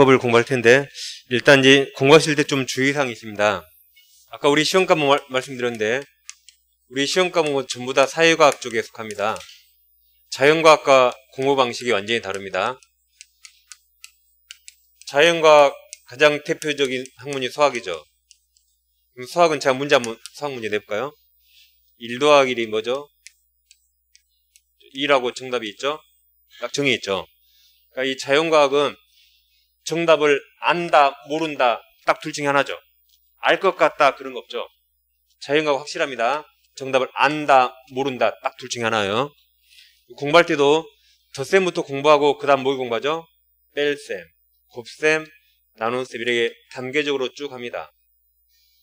율법을 공부할 텐데 일단 이제 공부하실 때 좀 주의사항이 있습니다. 아까 우리 시험 과목 뭐 말, 씀드렸는데 우리 시험 과목은 뭐 전부 다 사회과학 쪽에 속합니다. 자연과학과 공부 방식이 완전히 다릅니다. 자연과학 가장 대표적인 학문이 수학이죠. 그럼 수학은 제가 문제 한번 수학 문제 내볼까요? 1 더하기 1이 뭐죠? 2라고 정답이 있죠? 딱 정이 있죠. 그러니까 이 자연과학은 정답을 안다, 모른다, 딱 둘 중에 하나죠. 알 것 같다, 그런 거 없죠. 자연과 확실합니다. 정답을 안다, 모른다, 딱 둘 중에 하나예요. 공부할 때도 덧셈부터 공부하고, 그 다음 뭐 공부하죠? 뺄셈, 곱셈, 나눗셈, 이렇게 단계적으로 쭉 합니다.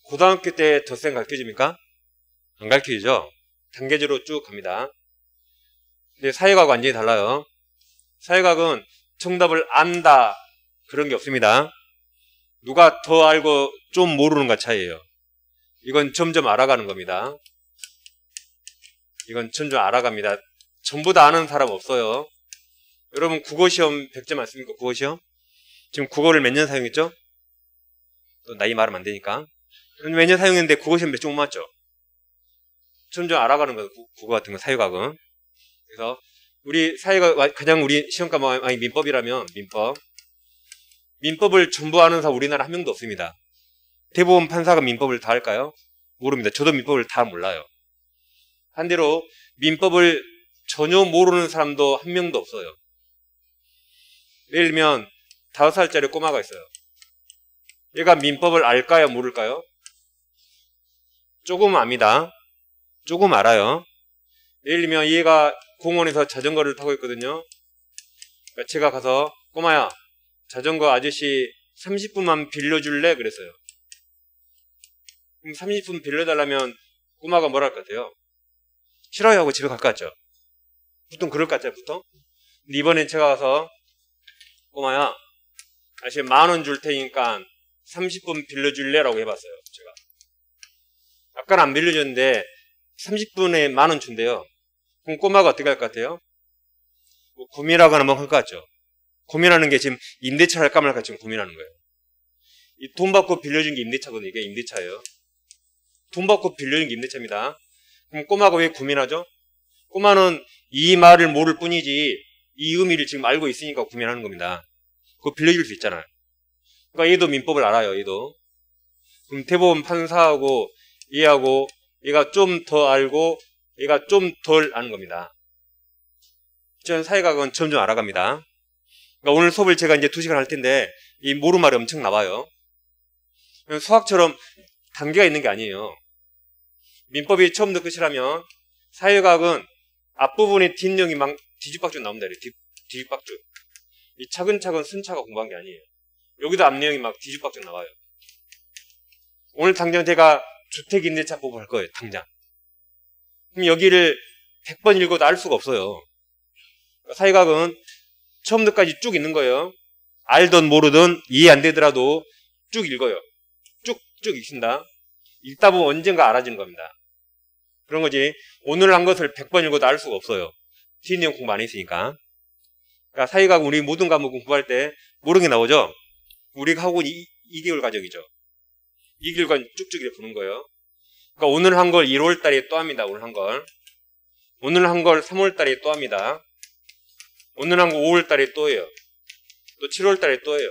고등학교 때 덧셈 가르쳐줍니까? 안 가르쳐주죠? 단계적으로 쭉 갑니다. 근데 사회과학 완전히 달라요. 사회과학은 정답을 안다, 그런 게 없습니다. 누가 더 알고 좀 모르는가 차이예요. 이건 점점 알아가는 겁니다. 이건 점점 알아갑니다. 전부 다 아는 사람 없어요. 여러분 국어 시험 100점 맞습니까? 국어 시험? 지금 국어를 몇 년 사용했죠? 또 나이 말하면 안 되니까. 몇 년 사용했는데 국어 시험 몇점못 맞죠? 점점 알아가는 거예요. 국어 같은 거 사유각은. 그래서 우리 사회가 가장 우리 시험과 많이 민법이라면 민법 민법을 전부 하는 사람 우리나라 한 명도 없습니다. 대부분 판사가 민법을 다 할까요? 모릅니다. 저도 민법을 다 몰라요. 반대로 민법을 전혀 모르는 사람도 한 명도 없어요. 예를 들면 다섯 살짜리 꼬마가 있어요. 얘가 민법을 알까요? 모를까요? 조금 압니다. 조금 알아요. 예를 들면 얘가 공원에서 자전거를 타고 있거든요. 그러니까 제가 가서 꼬마야 자전거 아저씨 30분만 빌려줄래? 그랬어요. 30분 빌려달라면 꼬마가 뭐랄 것 같아요? 싫어요 하고 집에 갈 것 같죠? 보통 그럴 것 같아요, 보통. 근데 이번엔 제가 가서 꼬마야, 아저씨 만 원 줄 테니까 30분 빌려줄래? 라고 해봤어요, 제가. 아까는 안 빌려줬는데 30분에 만 원 준대요. 그럼 꼬마가 어떻게 할 것 같아요? 뭐 구미라고 하나 뭐할것 같죠? 고민하는 게 지금 임대차 할까 말까 지금 고민하는 거예요. 이 돈 받고 빌려준 게 임대차거든요. 이게 임대차예요. 돈 받고 빌려준 게 임대차입니다. 그럼 꼬마가 왜 고민하죠? 꼬마는 이 말을 모를 뿐이지 이 의미를 지금 알고 있으니까 고민하는 겁니다. 그거 빌려줄 수 있잖아요. 그러니까 얘도 민법을 알아요. 얘도. 그럼 대법원 판사하고 얘하고 얘가 좀 더 알고 얘가 좀 덜 아는 겁니다. 전 사회가 그건 점점 알아갑니다. 그러니까 오늘 수업을 제가 이제 두 시간 할 텐데 이 모르말이 엄청 나와요. 수학처럼 단계가 있는 게 아니에요. 민법이 처음부터 끝이라면 사회과학은 앞부분이 뒷내용이 막 뒤죽박죽 나옵니다. 뒤, 뒤죽박죽. 이 차근차근 순차가 공부한 게 아니에요. 여기도 앞내용이 막 뒤죽박죽 나와요. 오늘 당장 제가 주택임대차 공을할 거예요. 당장. 그럼 여기를 100번 읽어도 알 수가 없어요. 그러니까 사회과학은 처음부터까지 쭉있는 거예요. 알든 모르든 이해 안 되더라도 쭉 읽어요. 쭉, 쭉읽습니다 읽다 보면 언젠가 알아지는 겁니다. 그런 거지. 오늘 한 것을 100번 읽어도 알 수가 없어요. 신용 공부 안 했으니까. 그러니까 사회과 우리 모든 과목 공부할 때 모르는 게 나오죠? 우리가 하고 있는 2개월 과정이죠. 2개월간 쭉쭉 이렇게 보는 거예요. 그러니까 오늘 한 걸 1월 달에 또 합니다. 오늘 한 걸. 오늘 한 걸 3월 달에 또 합니다. 오늘 한 거 5월달에 또예요. 또 7월달에 또예요.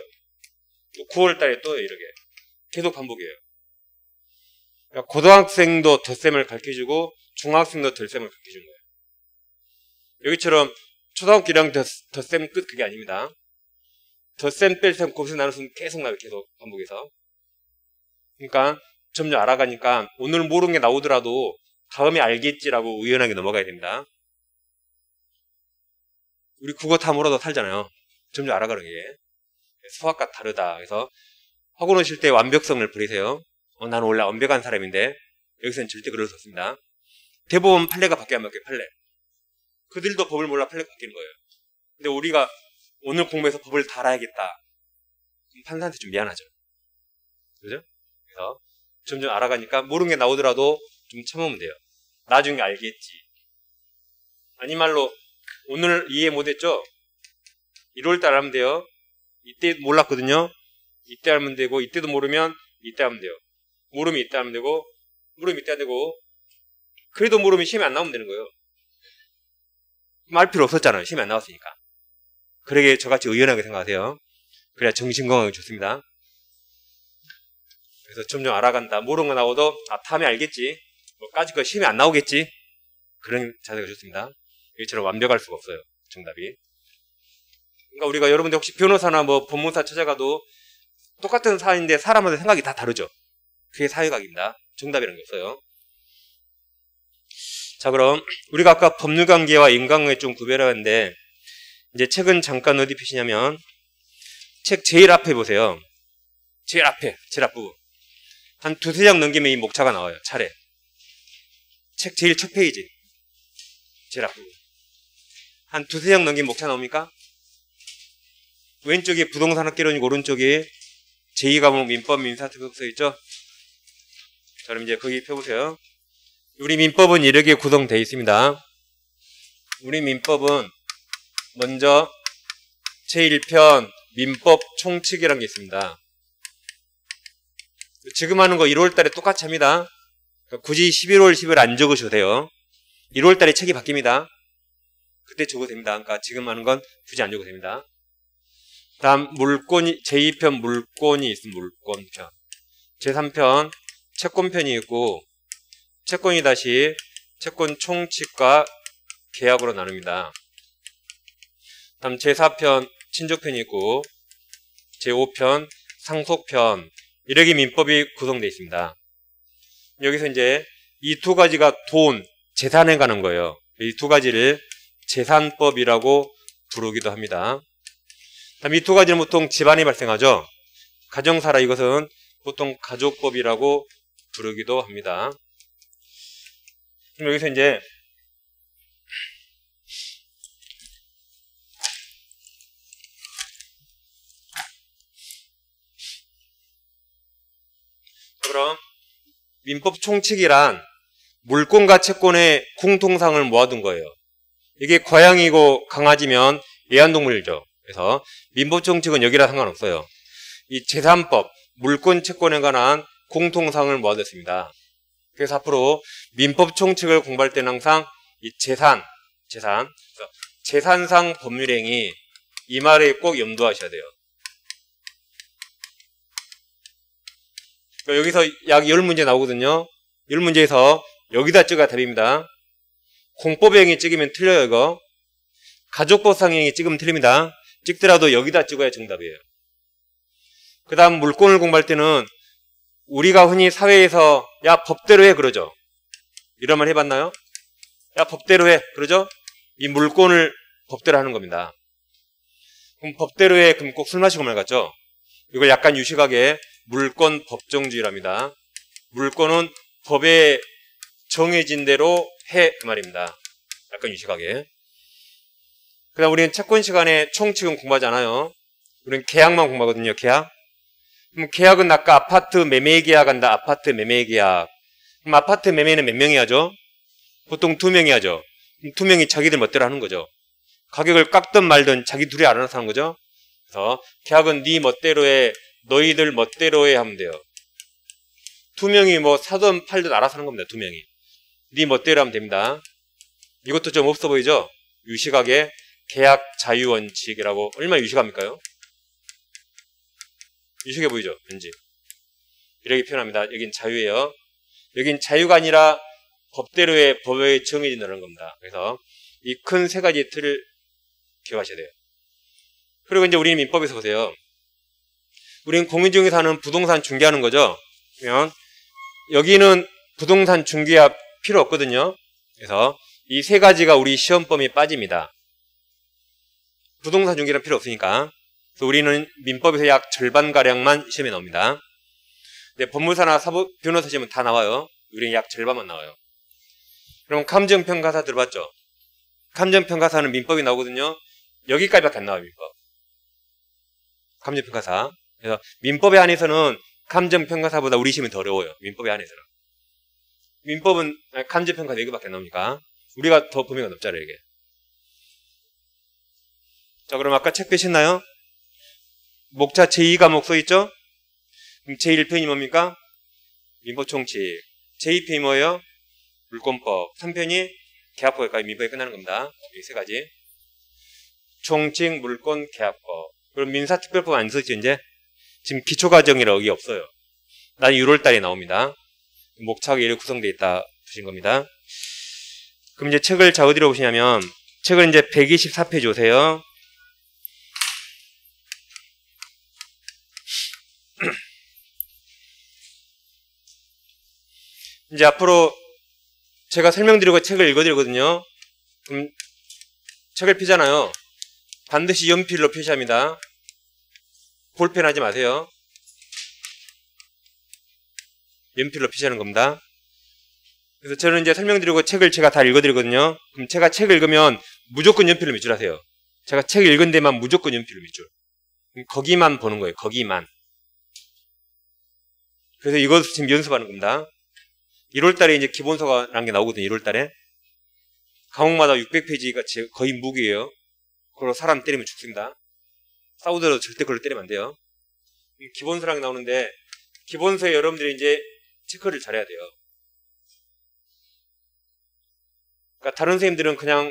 또 9월달에 또예요. 이렇게 계속 반복이에요. 그러니까 고등학생도 덧셈을 가르쳐주고 중학생도 덧셈을 가르쳐준 거예요. 여기처럼 초등학교랑 1학 덧셈 끝 그게 아닙니다. 덧셈 뺄셈 곱셈 나눗셈 계속 나요. 계속 반복해서. 그러니까 점점 알아가니까 오늘 모르는 게 나오더라도 다음에 알겠지라고 우연하게 넘어가야 됩니다. 우리 국어 탐으로도 살잖아요. 점점 알아가는 게. 수학과 다르다. 그래서 학원 오실 때 완벽성을 부리세요. 어, 나는 원래 완벽한 사람인데 여기서는 절대 그럴 수 없습니다. 대법원 판례가 바뀌어 안바뀌어 판례. 그들도 법을 몰라 판례가 바뀌는 거예요. 근데 우리가 오늘 공부해서 법을 달아야겠다. 판사한테 좀 미안하죠. 그죠? 그래서 점점 알아가니까 모르는 게 나오더라도 좀 참으면 돼요. 나중에 알겠지. 아니 말로 오늘 이해 못했죠? 1월달 하면 돼요. 이때 몰랐거든요. 이때 하면 되고 이때도 모르면 이때 하면 돼요. 물음이 이때 하면 되고 물음이 이때 되고 그래도 물음이 시험이 안 나오면 되는 거예요. 말 필요 없었잖아요. 시험이 안 나왔으니까. 그러게 저같이 의연하게 생각하세요. 그래야 정신건강이 좋습니다. 그래서 점점 알아간다. 모르는 거 나오도 아, 다음에 알겠지. 뭐 까짓 거 시험이 안 나오겠지. 그런 자세가 좋습니다. 이처럼 완벽할 수가 없어요. 정답이. 그러니까 우리가 여러분들 혹시 변호사나 뭐 법무사 찾아가도 똑같은 사안인데 사람마다 생각이 다 다르죠. 그게 사회각입니다. 정답이라는 게 없어요. 자, 그럼 우리가 아까 법률관계와 인간관계 좀 구별하는데 이제 책은 잠깐 어디 표시냐면 책 제일 앞에 보세요. 제일 앞에, 제일 앞부분. 한 두세 장 넘기면 이 목차가 나와요. 차례. 책 제일 첫 페이지. 제일 앞부분. 한 두세 장 넘긴 목차 나옵니까? 왼쪽에 부동산학개론이고 오른쪽에 제2과목 민법 민사특급 써 있죠? 그럼 이제 거기 펴보세요. 우리 민법은 이렇게 구성되어 있습니다. 우리 민법은 먼저 제1편 민법 총칙이라는 게 있습니다. 지금 하는 거 1월 달에 똑같이 합니다. 그러니까 굳이 11월 10일 안 적으셔도 돼요. 1월 달에 책이 바뀝니다. 그때 적어도 됩니다. 그러니까 지금 하는 건 굳이 안 적어도 됩니다. 다음 물권이 제2편 물권이 있습니다. 물권편. 제3편 채권편이 있고 채권이 다시 채권 총칙과 계약으로 나눕니다. 다음 제4편 친족편이 있고 제5편 상속편 이렇게 민법이 구성되어 있습니다. 여기서 이제 이 두 가지가 돈, 재산에 가는 거예요. 이 두 가지를 재산법이라고 부르기도 합니다. 다음 이두 가지는 보통 집안이 발생하죠. 가정사라 이것은 보통 가족법이라고 부르기도 합니다. 그럼 여기서 이제 그럼 민법 총칙이란 물권과 채권의 공통상을 모아둔 거예요. 이게 고양이고 강아지면 애완동물이죠. 그래서 민법청 측은 여기랑 상관없어요. 이 재산법, 물권 채권에 관한 공통사을 모아뒀습니다. 그래서 앞으로 민법청 측을 공부할 때는 항상 이 재산, 재산, 재산상 법률행위 이 말에 꼭 염두하셔야 돼요. 그러니까 여기서 약 10문제 나오거든요. 10문제에서 여기다 찍어야 답니다 공법행위 찍으면 틀려요, 이거. 가족법상행위 찍으면 틀립니다. 찍더라도 여기다 찍어야 정답이에요. 그 다음 물권을 공부할 때는 우리가 흔히 사회에서 야, 법대로 해, 그러죠. 이런 말 해봤나요? 야, 법대로 해, 그러죠? 이 물권을 법대로 하는 겁니다. 그럼 법대로 해, 그럼 꼭 술 마시고 말 같죠? 이걸 약간 유식하게 물권 법정주의랍니다. 물권은 법에 정해진 대로 해그 말입니다. 약간 유식하게. 그 다음 우리는 채권 시간에 총 지금 공부하지 않아요. 우리는 계약만 공부하거든요. 계약. 그럼 계약은 아까 아파트 매매 계약한다. 아파트 매매 계약. 그럼 아파트 매매는 몇 명이 하죠? 보통 두 명이 하죠. 그럼 두 명이 자기들 멋대로 하는 거죠. 가격을 깎든 말든 자기 둘이 알아서 하는 거죠. 그래서 계약은 네 멋대로의 너희들 멋대로에 하면 돼요. 두 명이 뭐 사든 팔든 알아서 하는 겁니다. 두 명이. 네 멋대로 하면 됩니다. 이것도 좀 없어 보이죠? 유시각의 계약 자유 원칙이라고 얼마나 유식합니까요? 유식해 보이죠? 왠지 이렇게 표현합니다. 여긴 자유예요. 여긴 자유가 아니라 법대로의 법의 정해진다는 겁니다. 그래서 이 큰 세 가지 틀을 기억하셔야 돼요. 그리고 이제 우리는 민법에서 보세요. 우리는 공인중개사는 부동산 중개하는 거죠. 그러면 여기는 부동산 중개업 필요 없거든요. 그래서 이 세 가지가 우리 시험 범위에 빠집니다. 부동산 중개란 필요 없으니까. 그래서 우리는 민법에서 약 절반가량만 시험에 나옵니다. 근데 법무사나 사법, 변호사 시험은 다 나와요. 우리는 약 절반만 나와요. 그럼 감정평가사 들어봤죠? 감정평가사는 민법이 나오거든요. 여기까지밖에 안 나와요, 민법. 감정평가사. 그래서 민법에 한해서는 감정평가사보다 우리 시험이 더 어려워요. 민법에 한해서는. 민법은 간제평가 4개밖에 안나옵니까 우리가 더 범위가 넓잖아요 이게. 자 그럼 아까 책 빼셨나요? 목차 제2과목 써있죠? 제1편이 뭡니까? 민법총칙 제2편이 뭐예요? 물권법 3편이 계약법까지 민법이 끝나는 겁니다. 이세 가지 총칙, 물권, 계약법 그럼 민사특별법 안 쓰죠 이제? 지금 기초과정이라 고 여기 없어요. 난 6월달에 나옵니다. 목차가 이렇게 구성되어 있다 보신 겁니다. 그럼 이제 책을 자 어디로 보시냐면 책을 이제 124페이지 오세요. 이제 앞으로 제가 설명드리고 책을 읽어드리거든요. 그럼 책을 펴잖아요 반드시 연필로 표시합니다. 볼펜 하지 마세요. 연필로 표시하는 겁니다. 그래서 저는 이제 설명드리고 책을 제가 다 읽어드리거든요. 그럼 제가 책을 읽으면 무조건 연필로 밑줄하세요. 제가 책 읽은 데만 무조건 연필로 밑줄. 거기만 보는 거예요. 거기만. 그래서 이것 을 지금 연습하는 겁니다. 1월 달에 이제 기본서가라는 게 나오거든요. 1월 달에. 과목마다 600페이지가 거의 무기예요. 그걸로 사람 때리면 죽습니다. 싸우더라도 절대 그걸 때리면 안 돼요. 기본서랑 나오는데, 기본서에 여러분들이 이제 체크를 잘해야 돼요. 그러니까 다른 선생님들은 그냥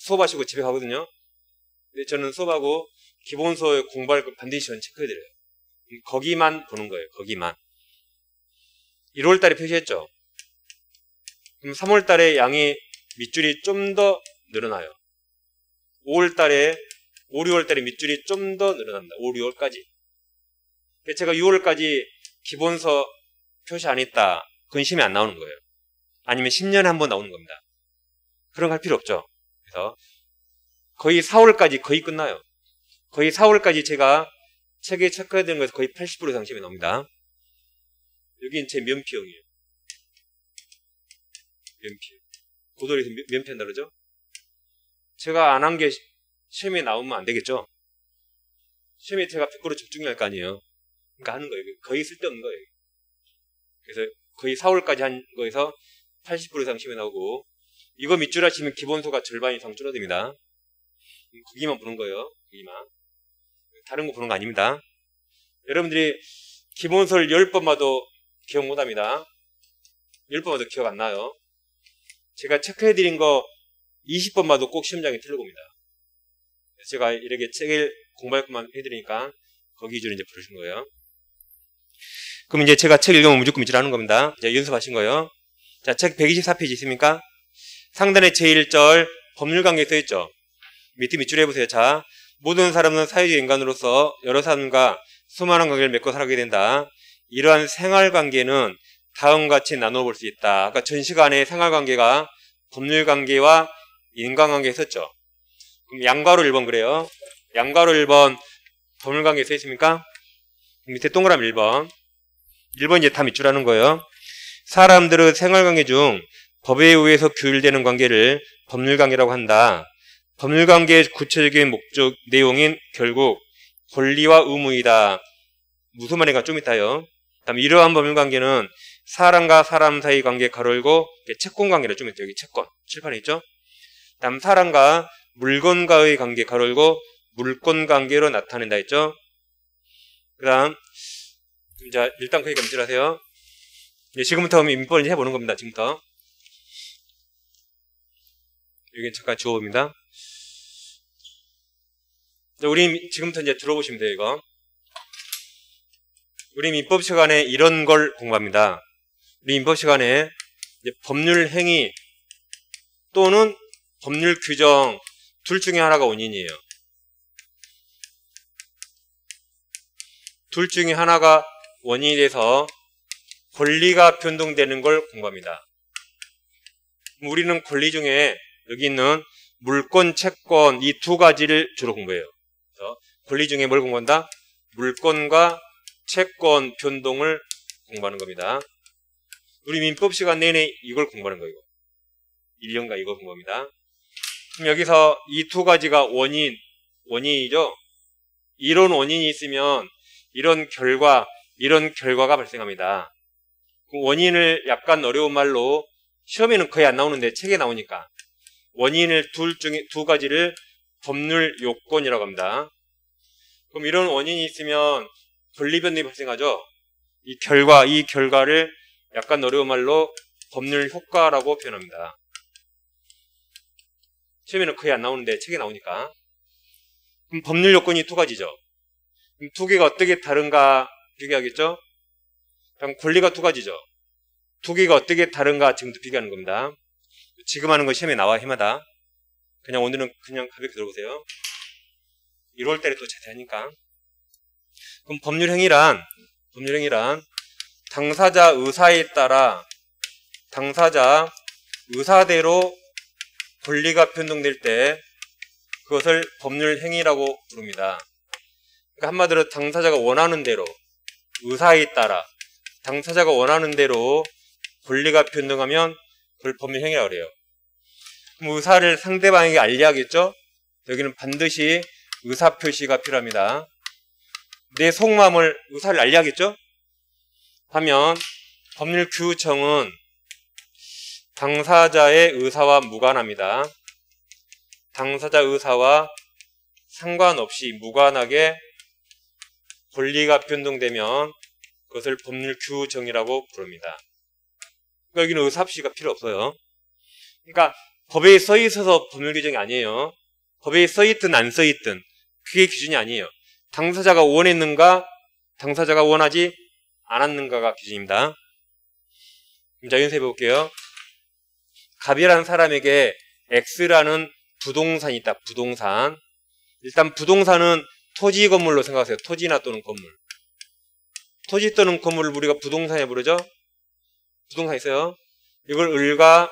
수업하시고 집에 가거든요. 근데 저는 수업하고 기본 서업 공부할 거 반드시 저는 체크해드려요. 거기만 보는 거예요. 거기만. 1월 달에 표시했죠. 그럼 3월 달에 양이 밑줄이 좀 더 늘어나요. 5월 달에 5, 6월 달에 밑줄이 좀 더 늘어난다. 5, 6월까지. 제가 6월까지 기본서 표시 안 했다. 근심이 안 나오는 거예요. 아니면 10년에 한 번 나오는 겁니다. 그런 거 할 필요 없죠. 그래서 거의 4월까지 거의 끝나요. 거의 4월까지 제가 책에 체크해야되는 것에서 거의 80% 상심이 나옵니다. 여기는 제 면피형이에요. 면피형. 고리에서 면피 한다 그러죠? 제가 안 한 게 시험에 나오면 안 되겠죠? 시험에 제가 100%집중할거 아니에요. 그러니까 하는 거예요. 거의 쓸데없는 거예요. 그래서 거의 4월까지 한 거에서 80% 이상 시험이 나오고 이거 밑줄 하시면 기본소가 절반 이상 줄어듭니다. 거기만 음, 보는 거예요. 거기만. 다른 거 보는 거 아닙니다. 여러분들이 기본서를 10번 봐도 기억 못 합니다. 10번 봐도 기억 안 나요. 제가 체크해드린 거 20번 봐도 꼭 시험장에 틀려봅니다. 제가 이렇게 책을 공부할 것만 해드리니까 거기 위주로 이제 부르신 거예요. 그럼 이제 제가 책 읽으면 무조건 미치라는 겁니다. 이제 연습하신 거예요. 자, 책 124페이지 있습니까? 상단에 제1절 법률 관계 써 있죠. 밑에 밑줄 해보세요. 자, 모든 사람은 사회적 인간으로서 여러 사람과 수많은 관계를 맺고 살아가게 된다. 이러한 생활 관계는 다음 과 같이 나눠 볼수 있다. 아까 그러니까 전 시간에 생활 관계가 법률 관계와 인간 관계 썼죠. 그럼 양가로 1번 그래요. 양가로 1번 법률 관계 써 있습니까? 밑에 동그라미 1번. 1번째 다 밑줄하는 거예요. 사람들의 생활관계 중 법에 의해서 규율되는 관계를 법률관계라고 한다. 법률관계의 구체적인 목적 내용인 결국 권리와 의무이다. 무슨 말인가 좀있다요 다음 이러한 법률관계는 사람과 사람 사이 관계 가로열고 채권관계를 좀있따 여기 채권 칠판에 있죠. 다음 사람과 물건과의 관계 가로열고 물권관계로 나타낸다 했죠. 그 다음 자, 일단 크게 검질하세요. 예, 지금부터 민면 인법을 해보는 겁니다. 지금부터. 여기 잠깐 주워봅니다 우리 지금부터 이제 들어보시면 돼요, 이거. 우리 민법 시간에 이런 걸 공부합니다. 우리 민법 시간에 법률 행위 또는 법률 규정 둘 중에 하나가 원인이에요. 둘 중에 하나가 원인이 돼서 권리가 변동되는 걸 공부합니다. 우리는 권리 중에 여기 있는 물권, 채권 이 두 가지를 주로 공부해요. 권리 중에 뭘 공부한다? 물권과 채권 변동을 공부하는 겁니다. 우리 민법 시간 내내 이걸 공부하는 거예요. 1년간 이거 공부합니다. 그럼 여기서 이 두 가지가 원인, 원인이죠? 이런 원인이 있으면 이런 결과, 이런 결과가 발생합니다. 원인을 약간 어려운 말로 시험에는 거의 안 나오는데 책에 나오니까 원인을 둘 중에 두 가지를 법률 요건이라고 합니다. 그럼 이런 원인이 있으면 분리변동이 발생하죠. 이 결과 이 결과를 약간 어려운 말로 법률 효과라고 표현합니다. 시험에는 거의 안 나오는데 책에 나오니까 그럼 법률 요건이 두 가지죠. 두 개가 어떻게 다른가 비교하겠죠? 그럼 권리가 두 가지죠. 두 개가 어떻게 다른가 지금도 비교하는 겁니다. 지금 하는 거 시험에 나와 해마다. 그냥 오늘은 그냥 가볍게 들어보세요. 1월달에 또 자세하니까. 그럼 법률행위란, 법률행위란 당사자 의사에 따라 당사자 의사대로 권리가 변동될 때 그것을 법률 행위라고 부릅니다. 그러니까 한마디로 당사자가 원하는 대로 의사에 따라 당사자가 원하는 대로 권리가 변동하면 그걸 법률행위라고 그래요. 그럼 의사를 상대방에게 알려야겠죠? 여기는 반드시 의사 표시가 필요합니다. 내 속마음을 의사를 알려야겠죠? 하면 법률 규정은 당사자의 의사와 무관합니다. 당사자 의사와 상관없이 무관하게 권리가 변동되면 그것을 법률 규정이라고 부릅니다. 그러니까 여기는 의사합시가 필요 없어요. 그러니까 법에 써 있어서 법률 규정이 아니에요. 법에 써 있든 안 써 있든 그게 기준이 아니에요. 당사자가 원했는가, 당사자가 원하지 않았는가가 기준입니다. 자, 연습해 볼게요. 갑이라는 사람에게 X라는 부동산이 있다. 부동산. 일단 부동산은 토지 건물로 생각하세요. 토지나 또는 건물. 토지 또는 건물을 우리가 부동산에 부르죠. 부동산 있어요. 이걸 을과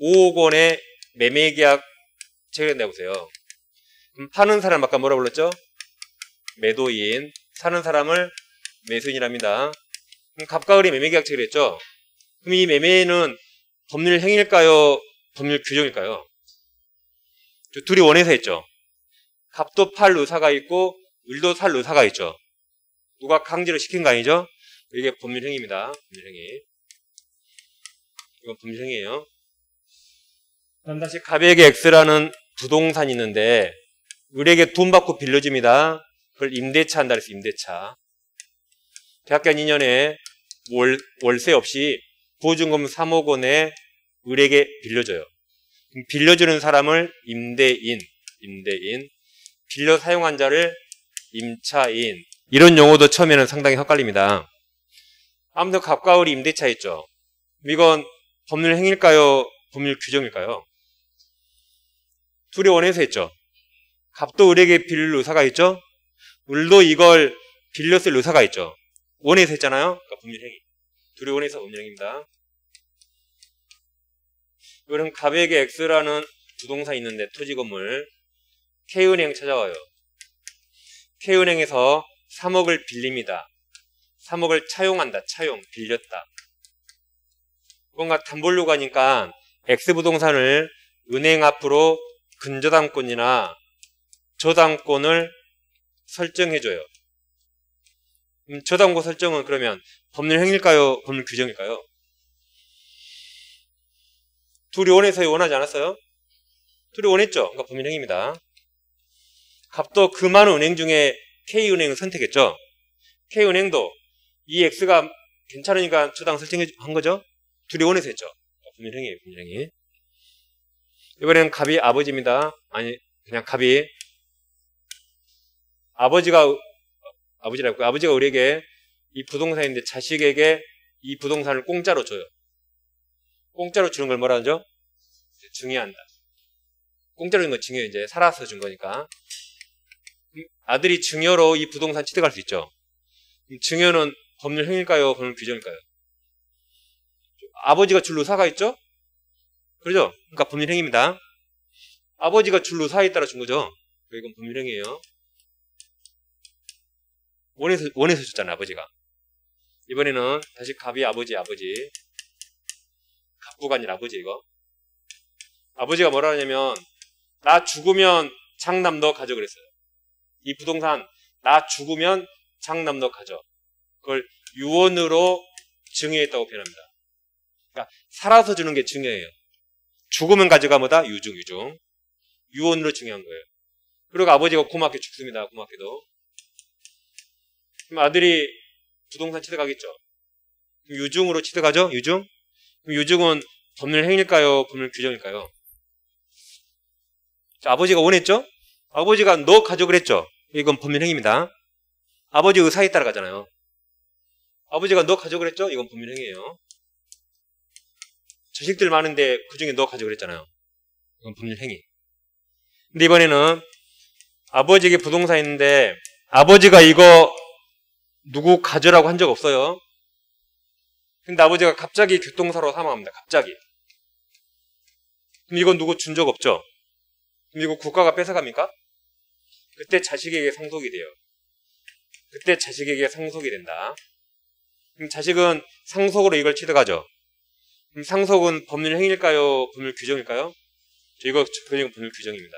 5억 원의 매매 계약 체결한다 보세요. 파는 사람 아까 뭐라 불렀죠? 매도인. 사는 사람을 매수인이랍니다. 그럼 갑과 을이 매매 계약 체결했죠. 그럼 이 매매는 법률 행위일까요? 법률 규정일까요? 둘이 원해서 했죠. 갑도 팔 의사가 있고 을도 살 의사가 있죠. 누가 강제로 시킨 거 아니죠? 이게 법률행위입니다. 법률행위. 이건 법률행위예요. 그럼 다시 갑에게 X라는 부동산이 있는데 을에게 돈 받고 빌려줍니다. 그걸 임대차 한다 그랬어 임대차. 대학교 2년에 월, 월세 없이 보증금 3억 원에 을에게 빌려줘요. 빌려주는 사람을 임대인, 임대인, 빌려 사용한 자를 임차인 이런 용어도 처음에는 상당히 헷갈립니다. 아무튼 갑과을이 임대차 있죠. 이건 법률 행위일까요? 법률 규정일까요? 둘이 원해서 했죠. 갑도 을에게 빌릴 의사가 있죠. 을도 이걸 빌렸을 의사가 있죠. 원해서 했잖아요. 그러니까 법률 행위. 둘이 원해서 법률 행위입니다. 이거는 갑에게 X라는 부동산 있는데 토지 건물 K은행 찾아와요. K은행에서 3억을 빌립니다. 3억을 차용한다. 차용, 빌렸다. 뭔가 담보로 가니까 X부동산을 은행 앞으로 근저당권이나 저당권을 설정해줘요. 음, 저당권 설정은 그러면 법률 행위일까요? 법률 규정일까요? 둘이 원해서 원하지 않았어요? 둘이 원했죠? 그러니까 법률 행위입니다. 갑도 그 많은 은행 중에 K은행을 선택했죠. K은행도 이 X가 괜찮으니까 저당 설정한 거죠. 둘이 원에서 했죠. 분명행이에요, 분명히. 이번에는 갑이 아버지입니다. 아니, 그냥 갑이 아버지가 아버지라고 그 아버지가 우리에게 이 부동산인데 자식에게 이 부동산을 공짜로 줘요. 공짜로 주는 걸 뭐라 하죠? 증여한다. 공짜로 준건 증여 이제 살아서 준 거니까 아들이 증여로 이 부동산 취득할 수 있죠. 증여는 법률 행위일까요? 법률 규정일까요? 아버지가 줄로 사가 있죠? 그렇죠? 그러니까 법률 행위입니다. 아버지가 줄로 사에 따라 준 거죠. 그러니까 이건 법률 행위예요. 원해서, 원해서 줬잖아요, 아버지가. 이번에는 다시 갑이 아버지, 아버지. 갑부가 아니라 아버지, 이거. 아버지가 뭐라 하냐면, 나 죽으면 장남 너 가져 그랬어요. 이 부동산 나 죽으면 장남록하죠. 그걸 유언으로 증여했다고 표현합니다. 그러니까 살아서 주는 게 증여예요. 죽으면 가져가 뭐다? 유중, 유중. 유언으로 증여한 거예요. 그리고 아버지가 고맙게 죽습니다. 고맙게도. 그럼 아들이 부동산 취득하겠죠. 유중으로 취득하죠? 유중? 유중은 법률 행위일까요? 법률 규정일까요? 아버지가 원했죠? 아버지가 너 가족을 했죠. 이건 범민행위입니다. 아버지 의사에 따라가잖아요. 아버지가 너 가족을 했죠. 이건 범민행위예요. 자식들 많은데 그 중에 너 가족을 했잖아요. 이건 범민행위. 근데 이번에는 아버지에게 부동산 있는데 아버지가 이거 누구 가져라고 한 적 없어요. 근데 아버지가 갑자기 교통사로 사망합니다. 갑자기. 그럼 이건 누구 준 적 없죠? 그럼 이거 국가가 뺏어갑니까? 그때 자식에게 상속이 돼요. 그때 자식에게 상속이 된다. 자식은 상속으로 이걸 취득하죠. 상속은 법률 행위일까요? 법률 규정일까요? 이거 법률 규정입니다.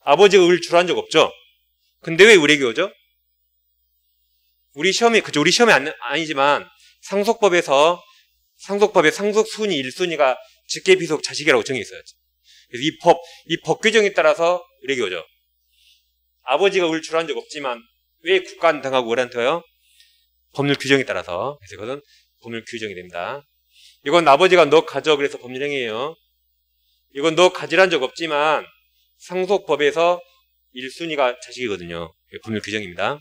아버지가 을 주란 적 없죠? 근데 왜 우리에게 오죠? 우리 시험이, 그죠? 우리 시험이 아니지만 상속법에서 상속법의 상속순위 1순위가 직계비속 자식이라고 정해 있어요. 그래서 이 법, 이 법 규정에 따라서 우리에게 오죠. 아버지가 울출한 적 없지만 왜 국간 당하고 그란트요? 법률 규정에 따라서 그래서 이것은 법률 규정이 됩니다. 이건 아버지가 너 가져 그래서 법률 행위예요. 이건 너 가지란 적 없지만 상속법에서 1순위가 자식이거든요. 법률 규정입니다.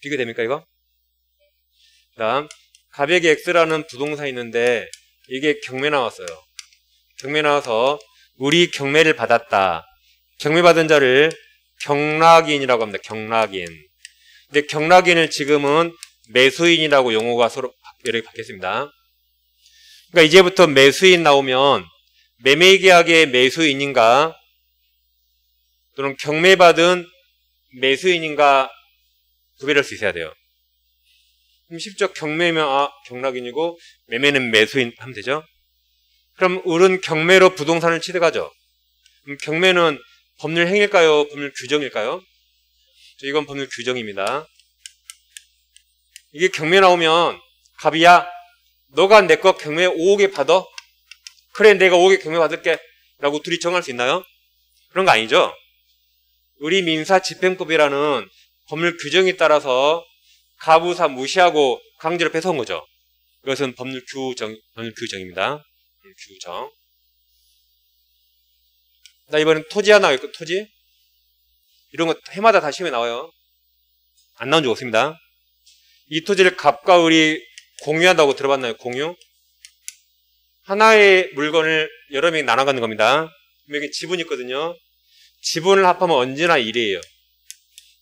비교됩니까 이거? 그 다음 가백의 X라는 부동산이 있는데 이게 경매 나왔어요. 경매 나와서 우리 경매를 받았다. 경매 받은 자를 경락인이라고 합니다. 경락인. 근데 경락인을 지금은 매수인이라고 용어가 서로 여러 바뀌었습니다. 그러니까 이제부터 매수인 나오면 매매 계약의 매수인인가 또는 경매받은 매수인인가 구별할 수 있어야 돼요. 그럼 쉽죠? 경매면 아 경락인이고 매매는 매수인 하면 되죠. 그럼 을은 경매로 부동산을 취득하죠. 경매는 법률 행일까요? 위 법률 규정일까요? 이건 법률 규정입니다. 이게 경매 나오면 갑이야 너가 내 거 경매 5억에 받아? 그래 내가 5억에 경매 받을게 라고 둘이 정할 수 있나요? 그런 거 아니죠? 우리 민사집행법이라는 법률 규정에 따라서 가부사 무시하고 강제로 뺏어온 거죠. 이것은 법률 규정, 법률 규정입니다. 규정. 나 이번엔 토지 하나 있고 그 토지 이런 거 해마다 다 시험에 나와요. 안 나온 적 없습니다. 이 토지를 갑과 을이 공유한다고 들어봤나요? 공유? 하나의 물건을 여러 명이 나눠 가는 겁니다. 여기 지분이 있거든요. 지분을 합하면 언제나 1이에요.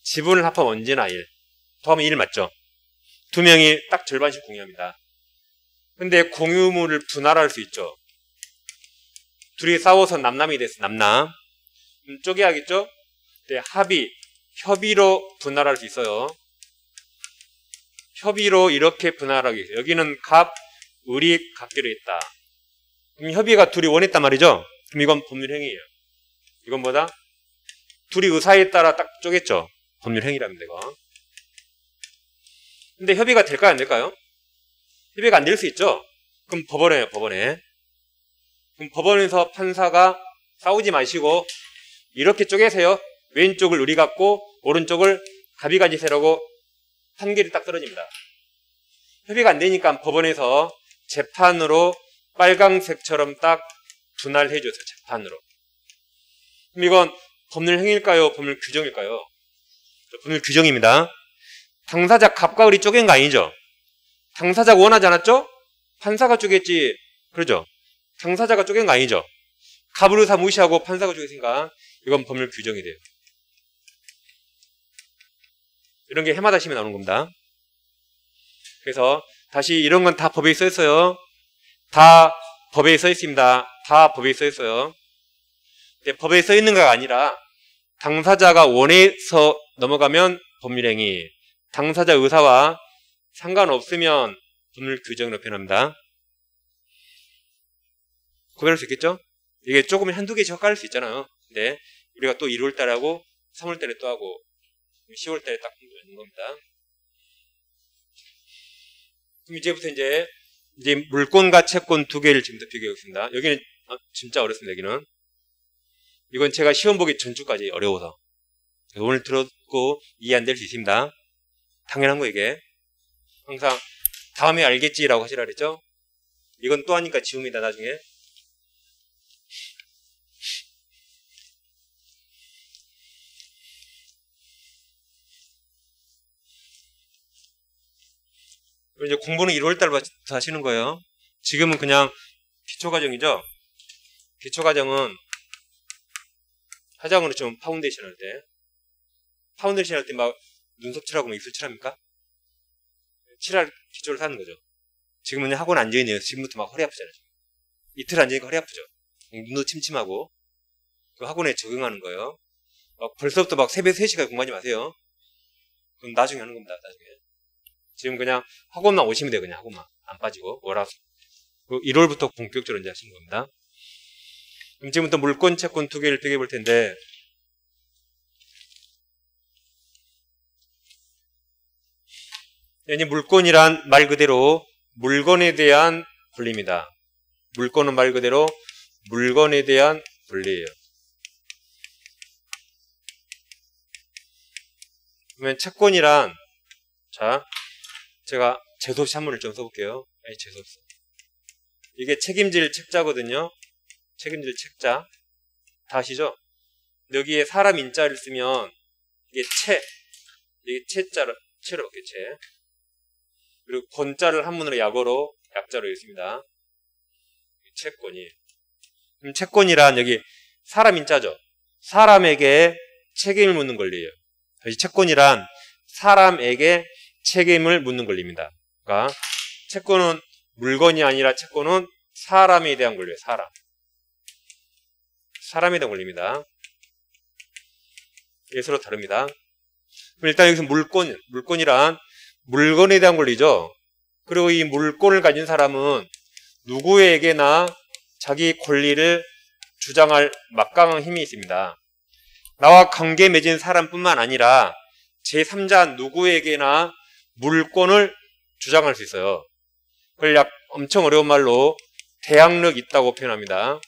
지분을 합하면 언제나 1. 더하면 1 맞죠? 두 명이 딱 절반씩 공유합니다. 근데 공유물을 분할할 수 있죠. 둘이 싸워서 남남이 됐어. 남남. 쪼개야겠죠? 음, 네, 합의, 협의로 분할할 수 있어요. 협의로 이렇게 분할하기. 여기는 값, 을이 값기로 했다. 그럼 협의가 둘이 원했단 말이죠? 그럼 이건 법률행위예요. 이건 뭐다? 둘이 의사에 따라 딱 쪼갰죠? 법률행위라면 내가. 근데 협의가 될까요? 안 될까요? 협의가 안 될 수 있죠? 그럼 법원에, 요 법원에. 그럼 음, 법원에서 판사가 싸우지 마시고 이렇게 쪼개세요. 왼쪽을 우리 같고 오른쪽을 갑이 가지세라고 판결이 딱 떨어집니다. 협의가 안 되니까 법원에서 재판으로 빨강색처럼 딱 분할해 줘서 재판으로. 그럼 이건 법률 행위일까요? 법률 규정일까요? 법률 규정입니다. 당사자 갑과 을이 쪼갠 거 아니죠? 당사자가 원하지 않았죠? 판사가 쪼갰지. 그러죠? 당사자가 쪼갠 거 아니죠? 가으로사 무시하고 판사가 쪼개니까 이건 법률 규정이 돼요. 이런 게 해마다 시험에 나오는 겁니다. 그래서 다시 이런 건 다 법에 써 있어요. 다 법에 써 있습니다. 다 법에 써 있어요. 근데 법에 써 있는 거가 아니라 당사자가 원해서 넘어가면 법률행위, 당사자 의사와 상관없으면 법률 규정으로 표현합니다. 구별할 수 있겠죠? 이게 조금 한두 개씩 헷갈릴 수 있잖아요. 근데 우리가 또 1월 달하고 3월 달에 또 하고 10월 달에 딱 있는 겁니다. 그럼 이제부터 이제 이제 물권과 채권 두 개를 지금부터 비교해보겠습니다. 여기는 아, 진짜 어렵습니다. 여기는 이건 제가 시험 보기 전주까지 어려워서 오늘 들었고 이해 안 될 수 있습니다. 당연한 거 이게 항상 다음에 알겠지라고 하시라 그랬죠? 이건 또 하니까 지웁니다 나중에 이제 공부는 1월 달부터 하시는 거예요. 지금은 그냥 기초과정이죠. 기초과정은 하자고는 좀 파운데이션 할 때. 파운데이션 할 때 막 눈썹 칠하고 막 입술 칠합니까? 칠할 기초를 사는 거죠. 지금은 학원 앉아있네요. 지금부터 막 허리 아프잖아요. 이틀 앉으니까 허리 아프죠. 눈도 침침하고. 그 학원에 적응하는 거예요. 막 벌써부터 막 새벽 3시까지 공부하지 마세요. 그럼 나중에 하는 겁니다, 나중에. 지금 그냥 학원만 오시면 돼요. 그냥 학원만. 안 빠지고. 월화. 1월부터 그 본격적으로 이제 하시는 겁니다. 그럼 지금부터 물권, 채권 두 개를 비교해 볼 텐데, 여기 물권이란 말 그대로 물건에 대한 분리입니다. 물건은 말 그대로 물건에 대한 분리예요. 그러면 채권이란 자 제가 재수없이 한 문을 좀 써볼게요. 아니, 재수없어. 이게 책임질 책자거든요. 책임질 책자. 다시죠 여기에 사람 인자를 쓰면 이게 채, 이게 채자를, 채를 얻게 채. 그리고 권자를 한문으로 약어로 약자로 읽습니다. 채권이. 그럼 채권이란 여기 사람 인자죠. 사람에게 책임을 묻는 권리예요. 채권이란 사람에게 책임을 묻는 권리입니다. 그러니까 채권은 물건이 아니라 채권은 사람에 대한 권리예요. 사람. 사람에 대한 권리입니다. 이게 서로 다릅니다. 그럼 일단 여기서 물건, 물건이란 물건에 대한 권리죠. 그리고 이 물건을 가진 사람은 누구에게나 자기 권리를 주장할 막강한 힘이 있습니다. 나와 관계 맺은 사람뿐만 아니라 제3자 누구에게나 물권을 주장할 수 있어요. 그걸 약 엄청 어려운 말로 대항력 있다고 표현합니다.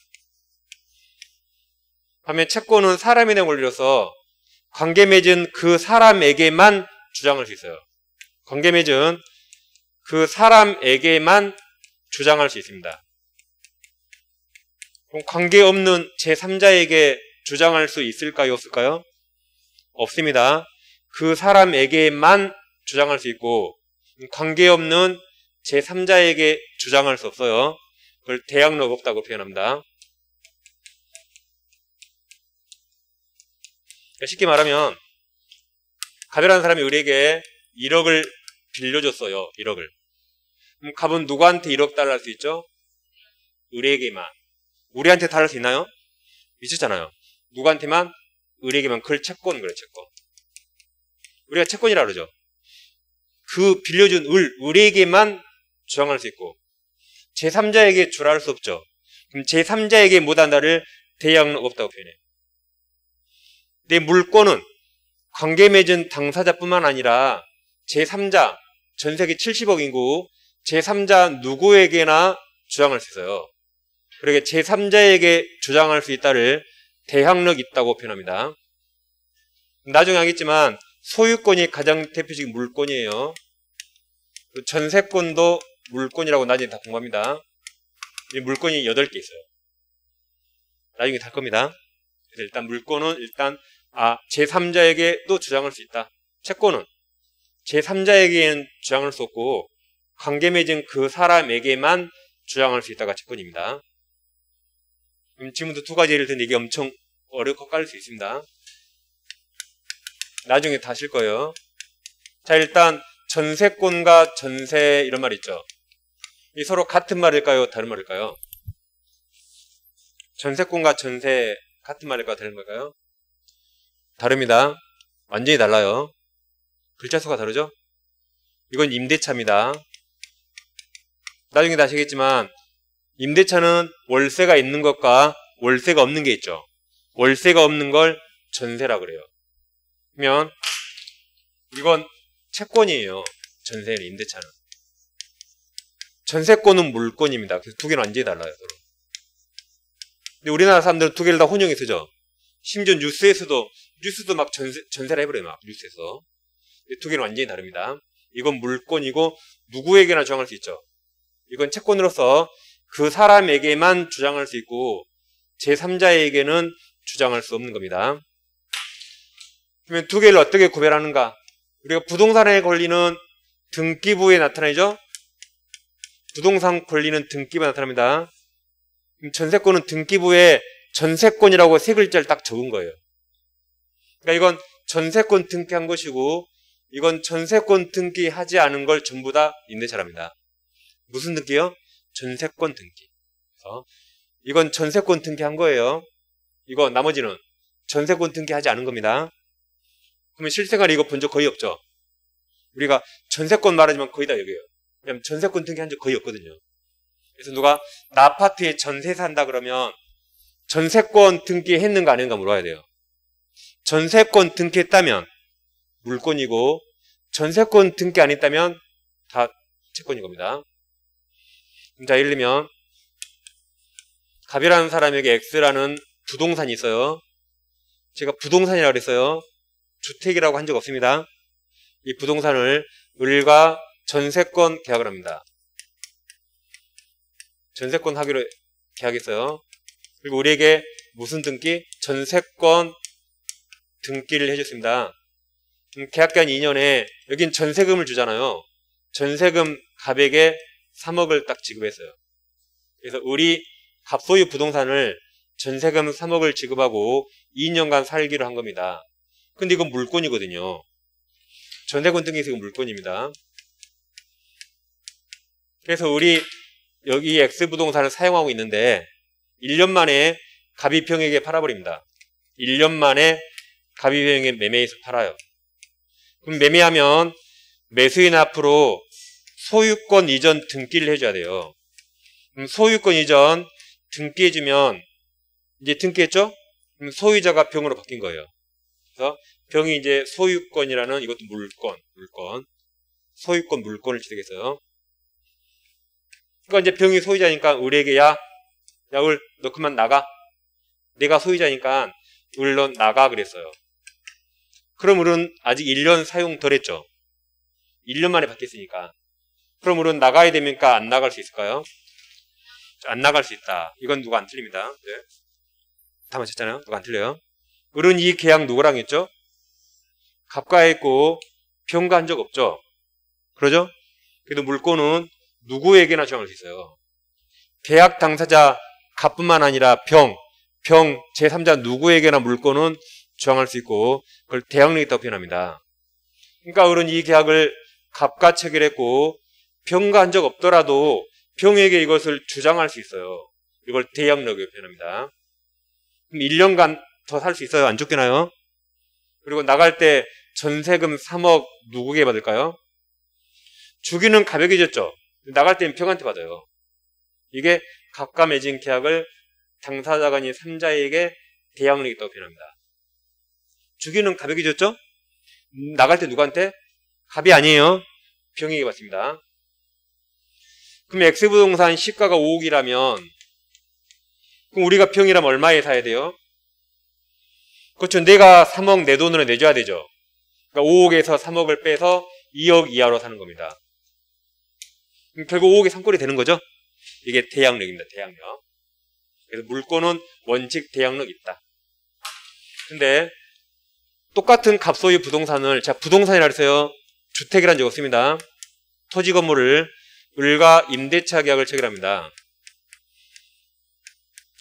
반면 채권은 사람의 원리로서 관계 맺은 그 사람에게만 주장할 수 있어요. 관계 맺은 그 사람에게만 주장할 수 있습니다. 그럼 관계 없는 제3자에게 주장할 수 있을까요? 없을까요? 없습니다. 그 사람에게만 주장할 수 있고 관계없는 제3자에게 주장할 수 없어요. 그걸 대항력 없다고 표현합니다. 그러니까 쉽게 말하면 가이라는 사람이 우리에게 1억을 빌려줬어요. 1억을. 그럼 갑은 누구한테 1억 달러 할수 있죠? 우리에게만. 우리한테 달할 수 있나요? 미쳤잖아요. 누구한테만? 우리에게만. 그걸 채권 그래 채권. 우리가 채권이라 그러죠. 그 빌려준 을, 우리에게만 주장할 수 있고 제3자에게 주라 할 수 없죠. 그럼 제3자에게 못한 나를 대항은 없다고 표현해요. 내 물권은 관계 맺은 당사자뿐만 아니라 제3자, 전 세계 70억 인구, 제3자 누구에게나 주장할 수 있어요. 그러게 그러니까 제3자에게 주장할 수 있다를 대항력 있다고 표현합니다. 나중에 알겠지만 소유권이 가장 대표적인 물권이에요. 그 전세권도 물권이라고 나중에 다 공부합니다. 이 물권이 8개 있어요. 나중에 다 겁니다. 일단 물권은 일단 아 제3자에게도 주장할 수 있다. 채권은 제3자에게는 주장할 수 없고 관계 맺은 그 사람에게만 주장할 수 있다가 채권입니다. 음, 지금부터 두 가지 예를 드는데 이게 엄청 어렵고 헷갈릴 수 있습니다. 나중에 다실 거예요. 자 일단 전세권과 전세 이런 말 있죠. 이 서로 같은 말일까요? 다른 말일까요? 전세권과 전세 같은 말일까요? 다른 말일까요? 다릅니다. 완전히 달라요. 글자 수가 다르죠? 이건 임대차입니다. 나중에 다시 겠지만 임대차는 월세가 있는 것과 월세가 없는 게 있죠. 월세가 없는 걸 전세라 그래요. 그러면 이건 채권이에요. 전세는 임대차는. 전세권은 물권입니다. 그래서 두 개는 완전히 달라요. 서로. 근데 우리나라 사람들은 두 개를 다 혼용해 쓰죠. 심지어 뉴스에서도 뉴스도 막 전세, 전세라 해버려요. 막 뉴스에서. 두 개는 완전히 다릅니다. 이건 물권이고 누구에게나 주장할 수 있죠. 이건 채권으로서 그 사람에게만 주장할 수 있고 제3자에게는 주장할 수 없는 겁니다. 그러면 두 개를 어떻게 구별하는가? 우리가 부동산에걸리는 등기부에 나타나죠. 부동산 걸리는 등기부에 나타납니다. 전세권은 등기부에 전세권이라고 세 글자를 딱 적은 거예요. 그러니까 이건 전세권 등기한 것이고 이건 전세권 등기하지 않은 걸 전부 다 임대차랍니다. 무슨 등기요? 전세권 등기. 그래서 이건 전세권 등기한 거예요. 이거 나머지는 전세권 등기하지 않은 겁니다. 그러면 실생활 이거 본 적 거의 없죠? 우리가 전세권 말하지만 거의 다 여기에요. 왜냐면 전세권 등기한 적 거의 없거든요. 그래서 누가 나 아파트에 전세 산다 그러면 전세권 등기했는가 아닌가 물어야 돼요. 전세권 등기했다면 물권이고 전세권 등기 안 했다면 다 채권인 겁니다. 자, 예를 면 갑이라는 사람에게 X라는 부동산이 있어요. 제가 부동산이라고 그랬어요. 주택이라고 한 적 없습니다. 이 부동산을 을과 전세권 계약을 합니다. 전세권 하기로 계약했어요. 그리고 우리에게 무슨 등기? 전세권 등기를 해줬습니다. 음, 계약기한 2년에 여긴 전세금을 주잖아요. 전세금 갑에게 3억을 딱 지급했어요. 그래서 우리 갑소유 부동산을 전세금 3억을 지급하고 2년간 살기로 한 겁니다. 근데 이건 물건이거든요. 전세권 등기세 이건 물권입니다 그래서 우리 여기 X부동산을 사용하고 있는데 1년 만에 갑이평에게 팔아버립니다. 1년 만에 갑이평에게 매매해서 팔아요. 그럼 매매하면 매수인 앞으로 소유권 이전 등기를 해줘야 돼요. 소유권 이전 등기해주면 이제 등기했죠? 그럼 소유자가 병으로 바뀐 거예요. 그래서 병이 이제 소유권이라는 이것도 물권, 물권, 소유권, 물권을 취득했어요. 그러니까 이제 병이 소유자니까 우리에게 야, 야, 울, 너 그만 나가. 내가 소유자니까 을, 넌 나가 그랬어요. 그럼 을은 아직 1년 사용 덜 했죠. 1년 만에 바뀌었으니까. 그럼 을은 나가야 됩니까? 안 나갈 수 있을까요? 안 나갈 수 있다. 이건 누가 안 틀립니다. 네. 다 맞췄잖아요. 누가 안 틀려요. 을은 이 계약 누구랑 했죠? 갑과 했고 병가한적 없죠. 그러죠? 그래도 물건은 누구에게나 정할 수 있어요. 계약 당사자 갑뿐만 아니라 병, 병 제3자 누구에게나 물고는 정할 수 있고 그걸 대항력이 있다고 표현합니다. 그러니까 을은 이 계약을 갑과 체결했고 병과 한적 없더라도 병에게 이것을 주장할 수 있어요. 이걸 대항력으로 표현합니다. 그럼 1년간 더살수 있어요. 안쫓겠나요 그리고 나갈 때 전세금 3억 누구에게 받을까요? 주기는 가볍게 졌죠. 나갈 때는 평한테 받아요. 이게 갑과 매진 계약을 당사자 간이 3자에게 대항력이 있다고 표현합니다. 주기는 가볍게 졌죠? 나갈 때 누구한테? 갑이 아니에요. 병에게 받습니다. 그럼 X부동산 시가가 5억이라면 그럼 우리가 평이라면 얼마에 사야 돼요? 그렇죠. 내가 3억 내 돈으로 내줘야 되죠. 그러니까 5억에서 3억을 빼서 2억 이하로 사는 겁니다. 결국 5억의 상골이 되는 거죠. 이게 대양력입니다. 대양력. 그래서 물건은 원칙 대양력 있다. 근데 똑같은 값소유 부동산을 자 부동산이라 했세요 주택이란 적 없습니다. 토지 건물을 을과 임대차 계약을 체결합니다.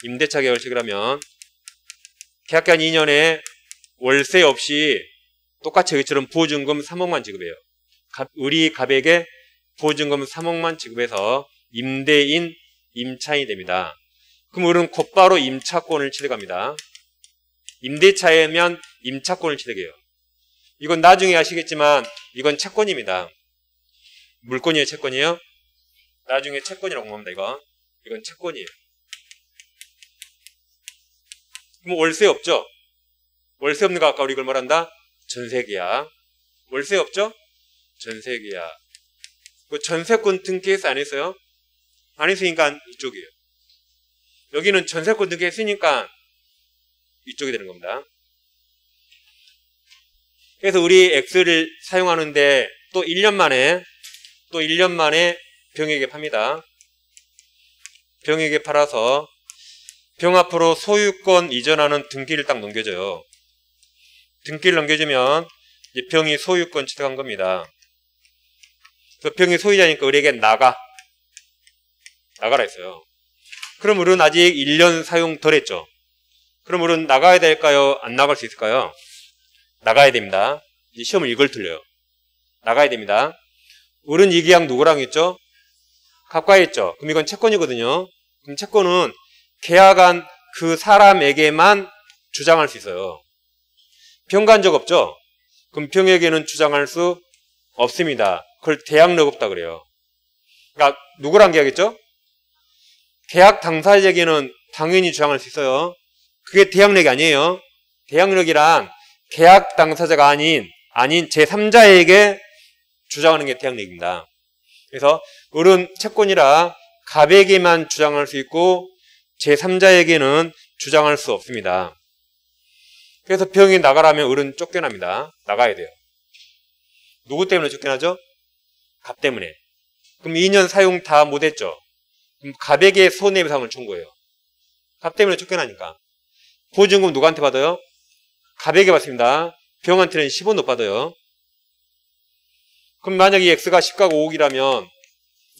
임대차 계약을 체결하면 계약기간 2년에 월세 없이 똑같이 여기처럼 보증금 3억만 지급해요. 우리 갑에게 보증금 3억만 지급해서 임대인 임차인이 됩니다. 그럼 우리는 곧바로 임차권을 취득합니다. 임대차에면 임차권을 취득해요. 이건 나중에 아시겠지만 이건 채권입니다. 물건이에요, 채권이에요? 나중에 채권이라고 합니다, 이거. 이건 채권이에요. 그럼 뭐 월세 없죠? 월세 없는 거 아까 우리 이걸 말한다? 전세계야. 월세 없죠? 전세계야. 그 전세권 등기해서 안 했어요? 안 했으니까 이쪽이에요. 여기는 전세권 등기했으니까 이쪽이 되는 겁니다. 그래서 우리 X를 사용하는데 또 1년 만에 또 1년 만에 병에게 팝니다. 병에게 팔아서 병 앞으로 소유권 이전하는 등기를 딱 넘겨줘요. 등기를 넘겨주면 이 병이 소유권 취득한 겁니다. 그 병이 소유자니까 우리에게 나가. 나가라 했어요. 그럼 을은 아직 1년 사용 덜 했죠. 그럼 을은 나가야 될까요? 안 나갈 수 있을까요? 나가야 됩니다. 시험을 이걸 틀려요. 나가야 됩니다. 을은 이 계약 누구랑 했죠? 갑과 했죠. 그럼 이건 채권이거든요. 그럼 채권은 계약한 그 사람에게만 주장할 수 있어요. 평간적 없죠? 그럼 평에게는 주장할 수 없습니다. 그걸 대항력 없다 그래요. 그러니까 누구랑 계약했죠? 계약 당사자에게는 당연히 주장할 수 있어요. 그게 대항력이 아니에요. 대항력이란 계약 당사자가 아닌 아닌 제3자에게 주장하는 게 대항력입니다. 그래서 을은 채권이라 갑에게만 주장할 수 있고 제3자에게는 주장할 수 없습니다. 그래서 병이 나가라면 을은 쫓겨납니다. 나가야 돼요. 누구 때문에 쫓겨나죠? 갑 때문에. 그럼 2년 사용 다 못했죠? 그럼 갑에게 손해배상을 준 거예요. 갑 때문에 쫓겨나니까. 보증금 누구한테 받아요? 갑에게 받습니다. 병한테는 10원 못 받아요. 그럼 만약 에 X가 10가고 5억이라면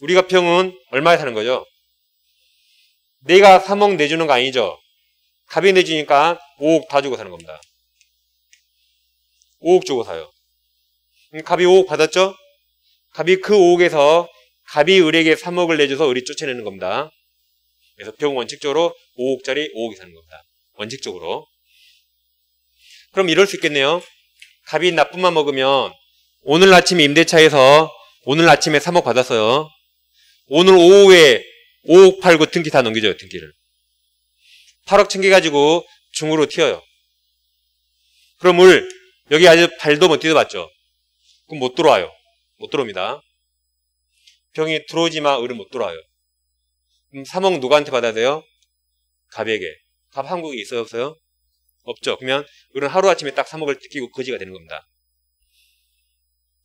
우리가 병은 얼마에 사는 거죠? 내가 3억 내주는 거 아니죠? 갑이 내주니까 5억 다 주고 사는 겁니다. 5억 주고 사요. 음, 갑이 5억 받았죠? 갑이 그 5억에서 갑이 을에게 3억을 내줘서 을이 쫓아내는 겁니다. 그래서 병 원칙적으로 5억짜리 5억이 사는 겁니다. 원칙적으로. 그럼 이럴 수 있겠네요. 갑이 나쁜만 먹으면 오늘 아침 임대차에서 오늘 아침에 3억 받았어요. 오늘 오후에 5억 팔고 등기 다 넘겨줘요, 등기를. 8억 챙겨가지고 중으로 튀어요. 그럼 물, 여기 아직 발도 못 뛰어봤죠? 그럼 못 들어와요. 못 들어옵니다. 병이 들어오지 마, 을은 못 들어와요. 그럼 3억 누구한테 받아야 돼요? 갑에게. 갑 한국에 있어요, 없어요? 없죠. 그러면 을은 하루아침에 딱 3억을 뜯기고 거지가 되는 겁니다.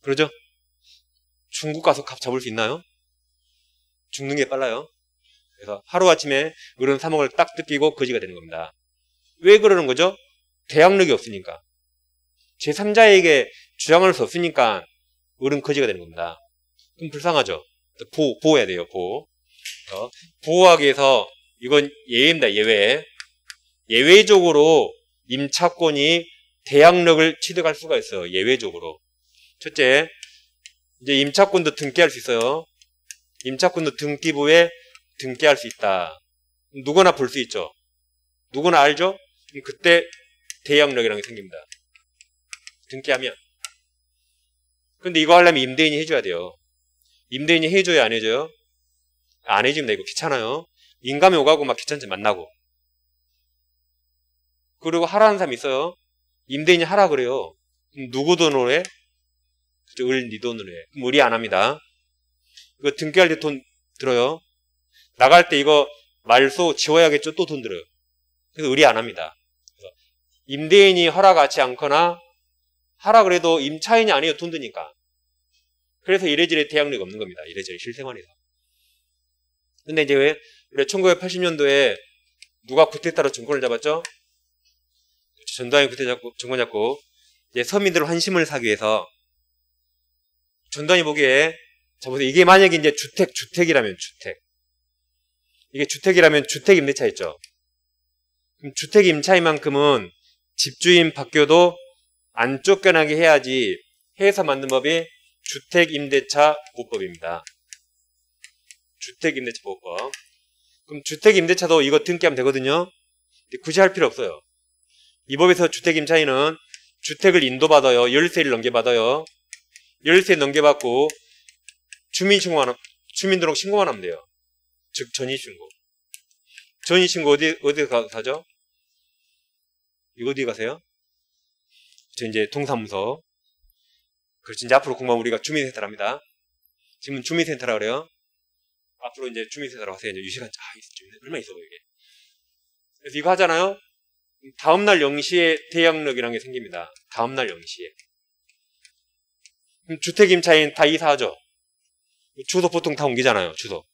그러죠? 중국 가서 갑 잡을 수 있나요? 죽는 게 빨라요. 그래서 하루아침에 의런 사목을 딱 뜯기고 거지가 되는 겁니다. 왜 그러는 거죠? 대항력이 없으니까. 제3자에게 주장할 수 없으니까 어른 거지가 되는 겁니다. 그럼 불쌍하죠. 보호, 보호해야 돼요, 보호. 어, 보호하기 위해서 이건 예외입니다, 예외. 예외적으로 임차권이 대항력을 취득할 수가 있어요, 예외적으로. 첫째, 이제 임차권도 등기할 수 있어요. 임차권도 등기부에 등기할 수 있다. 누구나 볼 수 있죠. 누구나 알죠? 그때 대항력이라는 게 생깁니다. 등기하면. 근데 이거 하려면 임대인이 해줘야 돼요. 임대인이 해줘야안 해줘요? 안 해줍니다. 이거 귀찮아요. 인감이 오가고 막 귀찮지 만나고. 그리고 하라는 사람 있어요. 임대인이 하라 그래요. 누구 돈으로 해? 을, 니 네 돈으로 해. 그럼 을이 안 합니다. 이거 등기할 때 돈 들어요. 나갈 때 이거 말소 지워야겠죠? 또 돈 들어요. 그래서 의리 안 합니다. 그래서 임대인이 허락하지 않거나 하라 그래도 임차인이 아니에요. 돈 드니까. 그래서 이래저래 대항력 이 없는 겁니다. 이래저래 실생활에서. 근데 이제 왜 우리 1980년도에 누가 구태 따라 정권을 잡았죠? 그렇죠. 전두환이 구태 잡고 정권 잡고 이제 서민들 환심을 사기 위해서 전두환이 보기에 자 보세요 이게 만약에 이제 주택 주택이라면 주택 이게 주택이라면 주택 임대차 있죠. 그럼 주택 임차인만큼은 집주인 바뀌어도 안 쫓겨나게 해야지 해서 만든 법이 주택 임대차 보호법입니다. 주택 임대차 보호법. 그럼 주택 임대차도 이거 등기하면 되거든요. 굳이 할 필요 없어요. 이 법에서 주택 임차인은 주택을 인도받아요. 열세를 넘겨받아요. 열세 넘겨받고 주민신고만, 주민등록 신고만 하면 돼요. 즉 전이신고. 전이신고 어디 어디 가, 가죠? 이거 어디 가세요? 저 이제 동사무소. 그렇지 이제 앞으로 공부하면 우리가 주민센터랍니다. 지금은 주민센터라 그래요. 앞으로 이제 주민센터로 가세요. 이제 유시간 쫙 있으면 얼마 있어 보이게. 그래서 이거 하잖아요. 다음날 0시에 대항력이라는 게 생깁니다. 다음날 0시에. 주택 임차인 다 이사하죠. 주소 보통 다 옮기잖아요. 주소.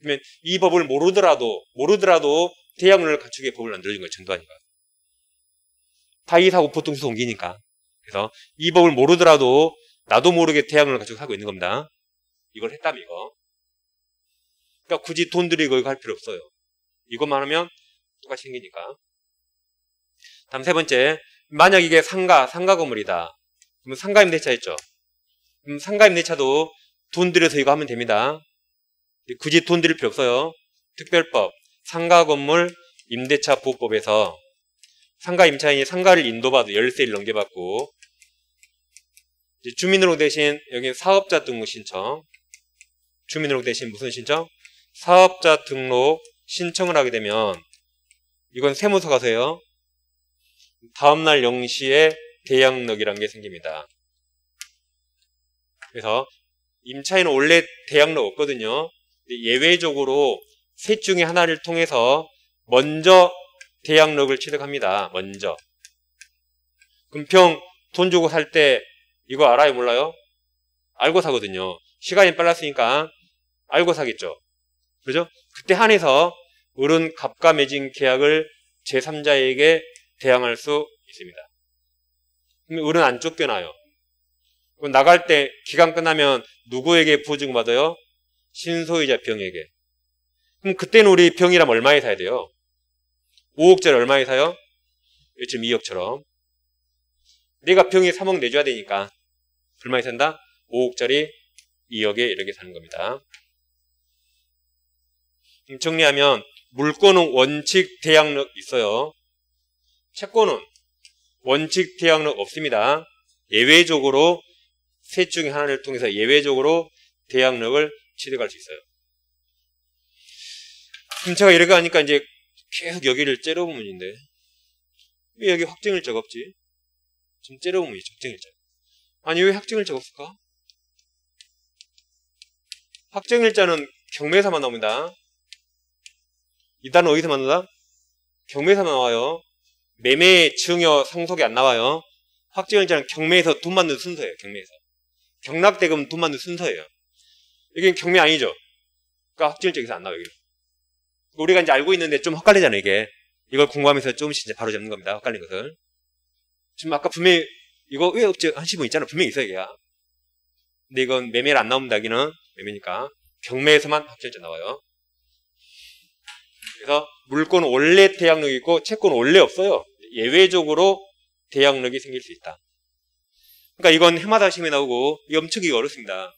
그러면 이 법을 모르더라도 모르더라도 태양을 갖추게 법을 만들어준 거예요. 전두환이가. 타이사고 보통수소 옮기니까. 그래서 이 법을 모르더라도 나도 모르게 태양을 갖추고 살고 있는 겁니다. 이걸 했다면 이거. 그러니까 굳이 돈 들이고 이거 할 필요 없어요. 이것만 하면 똑같이 생기니까. 다음 세 번째, 만약 이게 상가, 상가 건물이다. 그러면 상가 임대차 있죠. 그럼 상가 임대차도 돈 들여서 이거 하면 됩니다. 굳이 돈 드릴 필요 없어요. 특별법, 상가 건물 임대차 보호법에서 상가 임차인이 상가를 인도받아 열세일 넘겨받고 주민으로 대신 여기 사업자 등록 신청 주민으로 대신 무슨 신청? 사업자 등록 신청을 하게 되면 이건 세무서 가세요. 다음날 0시에 대항력이라는 게 생깁니다. 그래서 임차인은 원래 대항력 없거든요. 예외적으로 셋 중에 하나를 통해서 먼저 대항력을 취득합니다. 먼저. 금평 돈 주고 살 때 이거 알아요? 몰라요? 알고 사거든요. 시간이 빨랐으니까 알고 사겠죠. 그죠? 그때 한해서 을은 갑과 매진 계약을 제3자에게 대항할 수 있습니다. 그럼 을은 안 쫓겨나요. 나갈 때 기간 끝나면 누구에게 보증받아요? 신소유자 병에게. 그럼 그때는 우리 병이라면 얼마에 사야 돼요? 5억짜리 얼마에 사요? 요즘 2억처럼. 내가 병에 3억 내줘야 되니까 얼마에 산다? 5억짜리 2억에 이렇게 사는 겁니다. 정리하면 물건은 원칙 대항력 있어요. 채권은 원칙 대항력 없습니다. 예외적으로 셋 중에 하나를 통해서 예외적으로 대항력을 지대갈 수 있어요. 그럼 제가 이렇게 하니까 이제 계속 여기를 째려보문인데 왜 여기 확정일자가 없지? 지금 째려보면있죠 확정일자. 아니 왜 확정일자가 없을까? 확정일자는 경매사만 나옵니다. 이단은 어디서 만난다? 경매사만 나와요. 매매, 증여, 상속이 안 나와요. 확정일자는 경매에서 돈 받는 순서예요. 경매에서. 경락대금 돈 받는 순서예요. 이게 경매 아니죠? 그러니까 확정적에서 안 나와요. 그러니까 우리가 이제 알고 있는데 좀 헛갈리잖아요, 이게. 이걸 공부하면서 조금씩 이제 바로 잡는 겁니다. 헛갈린 것을. 지금 아까 분명히 이거 왜없지한 시분 있잖아. 분명히 있어요, 이게 근데 이건 매매를 안 나옵니다. 기는 매매니까. 경매에서만 확정적 나와요. 그래서 물건 원래 대항력이 있고 채권 원래 없어요. 예외적으로 대항력이 생길 수 있다. 그러니까 이건 해마다 시험에 나오고 이 엄청 이거 어렵습니다.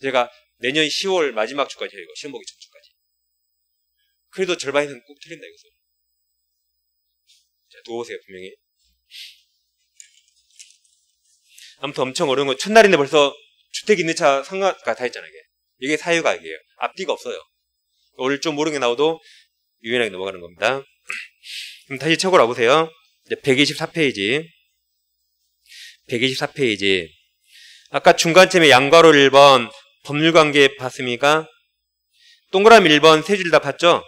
제가 내년 10월 마지막 주까지 해요. 이거. 시험 보기 전 주까지. 그래도 절반 에서는꼭 틀린다 이거죠. 자, 도우세요 분명히. 아무튼 엄청 어려운 거. 첫날인데 벌써 주택 있는 차 상가가 다 있잖아요. 이게, 이게 사유가액이에요. 앞뒤가 없어요. 오늘 좀 모르는 게 나오도 유연하게 넘어가는 겁니다. 그럼 다시 책으 와보세요. 이제 124페이지. 124페이지. 아까 중간쯤에 양괄호 1번, 법률관계 봤습니까? 동그라미 1번 세 줄 다 봤죠?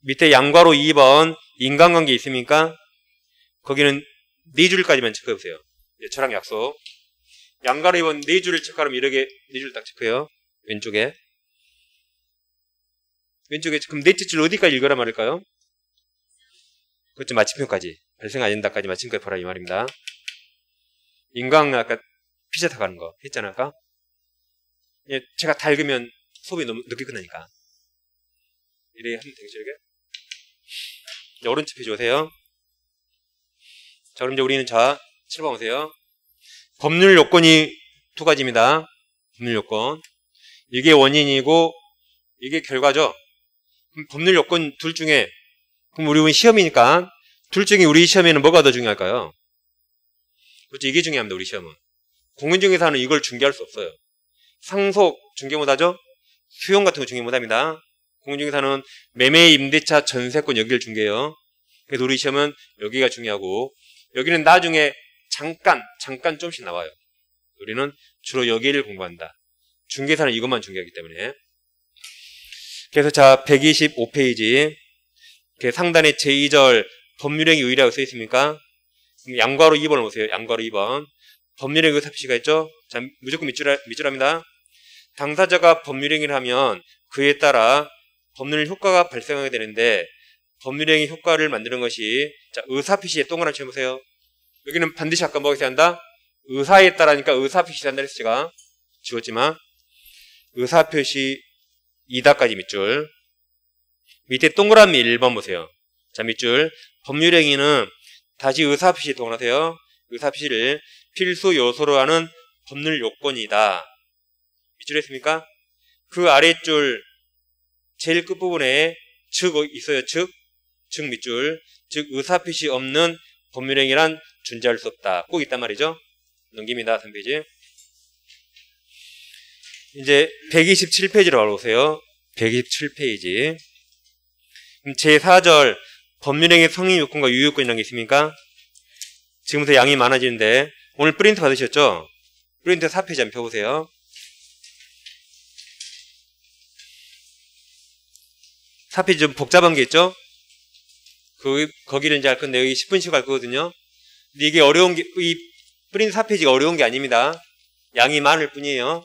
밑에 양괄호 2번 인간관계 있습니까? 거기는 네 줄까지만 체크해보세요. 저랑 네, 약속. 양괄호 2번 네 줄을 체크하면 이렇게 네 줄딱 체크해요. 왼쪽에. 왼쪽에 그럼 넷째 줄 어디까지 읽으라 말일까요? 그것쯤 마침표까지 발생 아젠다까지 마침표까지 보라 이 말입니다. 인간 관계 아까 피자 타가는 거 했잖아 아까. 예, 제가 다 읽으면 수업이 너무 늦게 끝나니까. 이래 하면 되겠죠, 이게? 오른쪽 페이지 오세요. 자, 그럼 이제 우리는 자, 7번 오세요. 법률 요건이 두 가지입니다. 법률 요건. 이게 원인이고, 이게 결과죠. 법률 요건 둘 중에, 그럼 우리 시험이니까, 둘 중에 우리 시험에는 뭐가 더 중요할까요? 그렇죠. 이게 중요합니다, 우리 시험은. 공인중개사는 이걸 중개할 수 없어요. 상속 중개무다죠. 수용 같은 거 중개무다입니다. 공중개사는 인 매매 임대차 전세권 여기를 중개해요. 그래서 우리 시험은 여기가 중요하고 여기는 나중에 잠깐 잠깐 좀씩 나와요. 우리는 주로 여기를 공부한다. 중개사는 이것만 중개하기 때문에 그래서 자 125페이지 상단에 제2절 법률행위 의라고 쓰여 있습니까? 양과로 2번 을 보세요. 양과로 2번 법률행위 의사 표시가 있죠? 자, 무조건 미줄라미주니다 당사자가 법률행위를 하면 그에 따라 법률 효과가 발생하게 되는데 법률행위 효과를 만드는 것이 자, 의사표시에 동그란 치 해보세요. 여기는 반드시 아까 뭐가 있어야 한다? 의사에 따라니까 의사표시 한다 해서 제가 지웠지만 의사표시 2다까지 밑줄 밑에 동그라미 1번 보세요. 자 밑줄 법률행위는 다시 의사표시 동원하세요. 의사표시를 필수 요소로 하는 법률 요건이다. 밑줄에 습니까그 아랫줄 제일 끝부분에 즉 있어요. 즉, 즉 밑줄. 즉 의사표시 없는 법률행위란 존재할 수 없다. 꼭 있단 말이죠. 넘깁니다. 3페이지. 이제 127페이지로 알보세요 127페이지. 제4절 법률행위 성립 요건과 유효권이라는 게 있습니까? 지금부터 양이 많아지는데 오늘 프린트 받으셨죠? 그런데 4페이지 한번 펴보세요. 4페이지 좀 복잡한 게 있죠? 그, 거기를 이제 할 건데, 여기 10분씩 할 거거든요. 근데 이게 어려운 게, 이 프린트 4페이지가 어려운 게 아닙니다. 양이 많을 뿐이에요.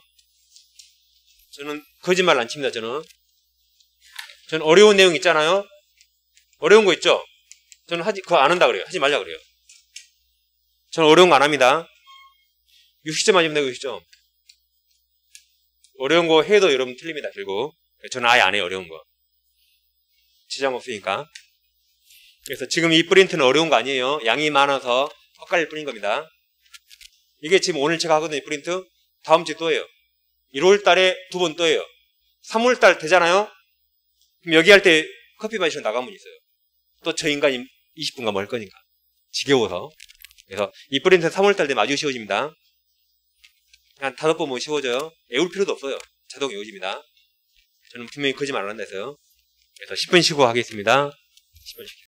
저는 거짓말 안 칩니다, 저는. 저는 어려운 내용 있잖아요? 어려운 거 있죠? 저는 하지, 그거 안 한다 그래요. 하지 말라 그래요. 저는 어려운 거 안 합니다. 60점 아니면 되고 60점. 어려운 거 해도 여러분 틀립니다, 결국. 저는 아예 안 해요, 어려운 거. 지장 없으니까. 그래서 지금 이 프린트는 어려운 거 아니에요. 양이 많아서 헷갈릴 뿐인 겁니다. 이게 지금 오늘 제가 하거든요, 이 프린트. 다음 주에 또 해요. 1월 달에 두 번 또 해요. 3월 달 되잖아요? 그럼 여기 할 때 커피 마시러 나가면 있어요. 또 저 인간이 20분간 뭐 거니까. 지겨워서. 그래서 이 프린트는 3월 달 되면 아주 쉬워집니다. 한 다섯 번보 쉬워져요. 외울 필요도 없어요. 자동 외워집니다. 저는 분명히 거짓말 안 한다 해서요. 그래서 10분 쉬고 하겠습니다. 10분 쉬고.